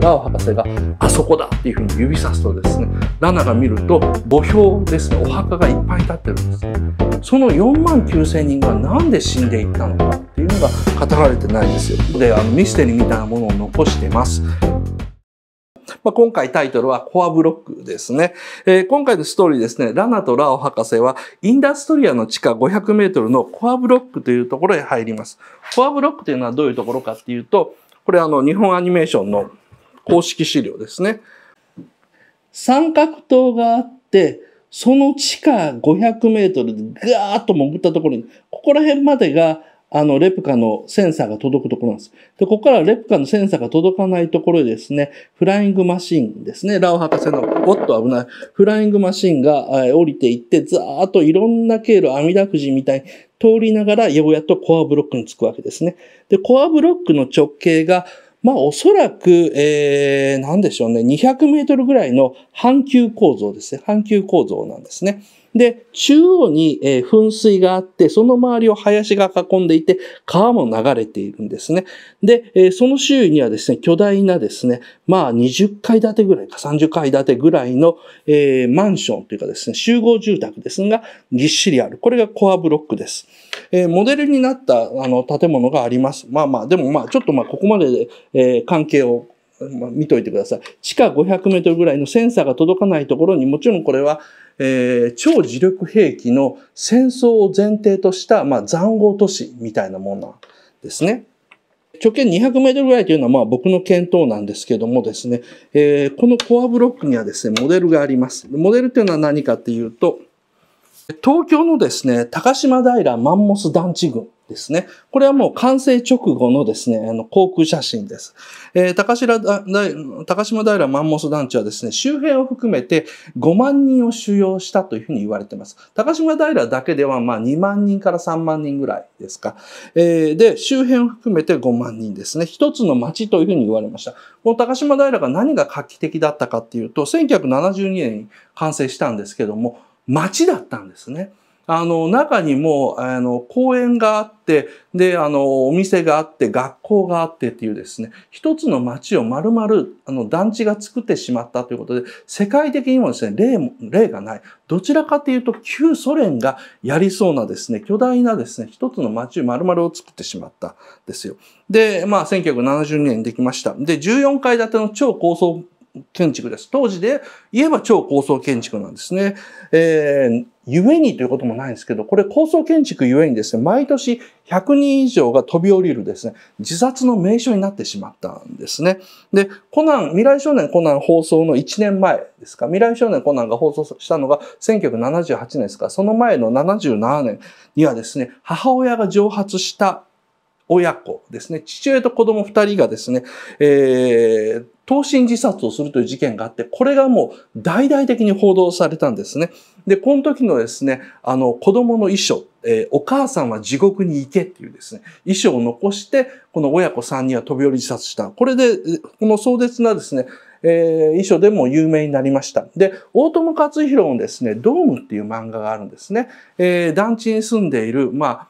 ラオ博士があそこだっていうふうに指さすとですねラナが見ると墓標ですねお墓がいっぱい立ってるんですその4万9,000人がなんで死んでいったのかっていうのが語られてないですよであのミステリーみたいなものを残してますまあ、今回タイトルはコアブロックですね、えー、今回のストーリーですね、ラナとラオ博士はインダストリアの地下500メートルのコアブロックというところへ入ります。コアブロックというのはどういうところかっていうと、これあの日本アニメーションの公式資料ですね。三角塔があって、その地下500メートルでガーッと潜ったところに、ここら辺までが、あの、レプカのセンサーが届くところなんです。で、ここからレプカのセンサーが届かないところでですね、フライングマシンですね、ラオ博士の、おっと危ない、フライングマシンが、降りていって、ザーっといろんな経路、網田くじみたいに通りながら、ようやっとコアブロックに着くわけですね。で、コアブロックの直径が、まあおそらく、えー、なんでしょうね、200メートルぐらいの半球構造ですね。半球構造なんですね。で、中央に、噴水があって、その周りを林が囲んでいて、川も流れているんですね。で、その周囲にはですね、巨大なですね、まあ20階建てぐらいか30階建てぐらいの、えー、マンションというかですね、集合住宅ですが、ぎっしりある。これがコアブロックです。えー、モデルになったあの建物があります。まあまあ、でもまあ、ちょっとまあ、ここまでで、えー、関係をまあ、見といてください。地下500メートルぐらいのセンサーが届かないところに、もちろんこれは、えー、超磁力兵器の戦争を前提とした、まあ、残壕都市みたいなものなんですね。直径200メートルぐらいというのはまあ僕の検討なんですけどもですね、えー、このコアブロックにはですね、モデルがあります。モデルというのは何かっていうと、東京のですね、高島平マンモス団地群ですね。これはもう完成直後のですね、あの、航空写真です。えー、高島大、平マンモス団地はですね、周辺を含めて5万人を収容したというふうに言われています。高島平だけでは、まあ、2万人から3万人ぐらいですか。えー、で、周辺を含めて5万人ですね。一つの町というふうに言われました。この高島平が何が画期的だったかっていうと、1972年に完成したんですけども、町だったんですね。あの、中にも、あの、公園があって、で、あの、お店があって、学校があってっていうですね、一つの町を丸々、あの、団地が作ってしまったということで、世界的にもですね、例も、例がない。どちらかというと、旧ソ連がやりそうなですね、巨大なですね、一つの町を丸々を作ってしまったんですよ。で、まあ、1970年にできました。で、14階建ての超高層建築です。当時で言えば超高層建築なんですね。えー、ゆえにということもないんですけど、これ高層建築ゆえにですね、毎年100人以上が飛び降りるですね、自殺の名所になってしまったんですね。で、コナン、未来少年コナン放送の1年前ですか、未来少年コナンが放送したのが1978年ですか、その前の77年にはですね、母親が蒸発した親子ですね、父親と子供2人がですね、えー投身自殺をするという事件があって、これがもう大々的に報道されたんですね。で、この時のですね、あの、子供の遺書、えー、お母さんは地獄に行けっていうですね、遺書を残して、この親子3人は飛び降り自殺した。これで、この壮絶なですね、えー、遺書でも有名になりました。で、大友克洋のですね、ドームっていう漫画があるんですね。えー、団地に住んでいる、まあ、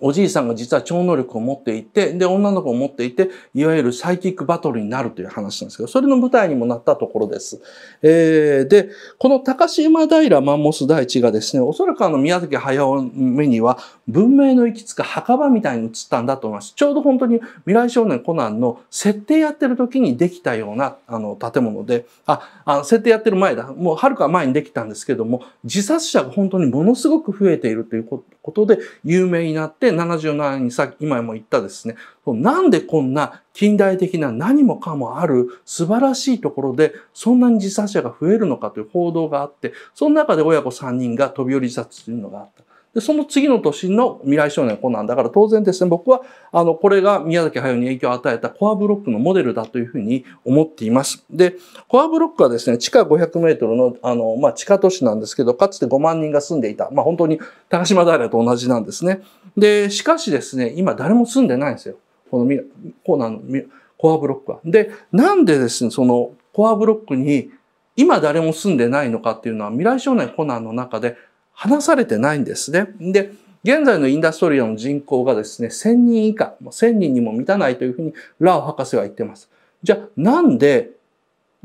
おじいさんが実は超能力を持っていて、で、女の子を持っていて、いわゆるサイキックバトルになるという話なんですけど、それの舞台にもなったところです。えー、で、この高島平マンモス大地がですね、おそらくあの宮崎駿目には文明の行き着く墓場みたいに映ったんだと思います。ちょうど本当に未来少年コナンの設定やってる時にできたようなあの建物で、あ、あの設定やってる前だ。もう遥か前にできたんですけども、自殺者が本当にものすごく増えているということで有名になって、77にさ今も言ったですねなんでこんな近代的な何もかもある素晴らしいところでそんなに自殺者が増えるのかという報道があってその中で親子3人が飛び降り自殺というのがあった。で、その次の年の未来少年はこうなんだから当然ですね、僕は、あの、これが宮崎駿に影響を与えたコアブロックのモデルだというふうに思っています。で、コアブロックはですね、地下500メートルの、あの、まあ、地下都市なんですけど、かつて5万人が住んでいた、まあ、本当に高島平と同じなんですね。で、しかしですね、今誰も住んでないんですよ。このミコーナーのコアブロックは。で、なんでですね、そのコアブロックに今誰も住んでないのかっていうのは未来少年コナンの中で話されてないんですね。で、現在のインダストリアの人口がですね、1000人以下、1000人にも満たないというふうにラオ博士は言ってます。じゃあなんで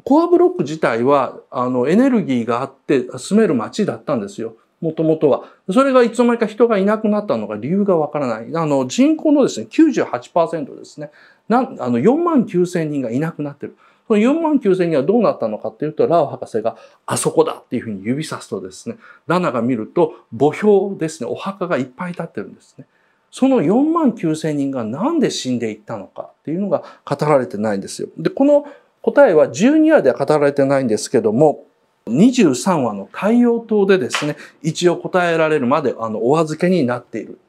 コアブロック自体はあのエネルギーがあって住める街だったんですよ。もともとは。それがいつの間にか人がいなくなったのが理由がわからない。あの、人口のですね、98%ですね。なん、あの、4万9千人がいなくなってる。その4万9千人はどうなったのかっていうと、ラオ博士が、あそこだっていうふうに指さすとですね、ラナが見ると、墓標ですね、お墓がいっぱい立ってるんですね。その4万9千人がなんで死んでいったのかっていうのが語られてないんですよ。で、この答えは12話では語られてないんですけども、23話の海洋島でですね、一応答えられるまであのお預けになっている。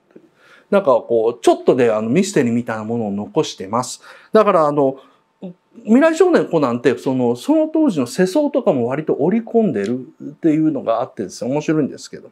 なんかこう、ちょっとであのミステリーみたいなものを残してます。だからあの、未来少年コナンってそのその当時の世相とかも割と織り込んでるっていうのがあってですね面白いんですけど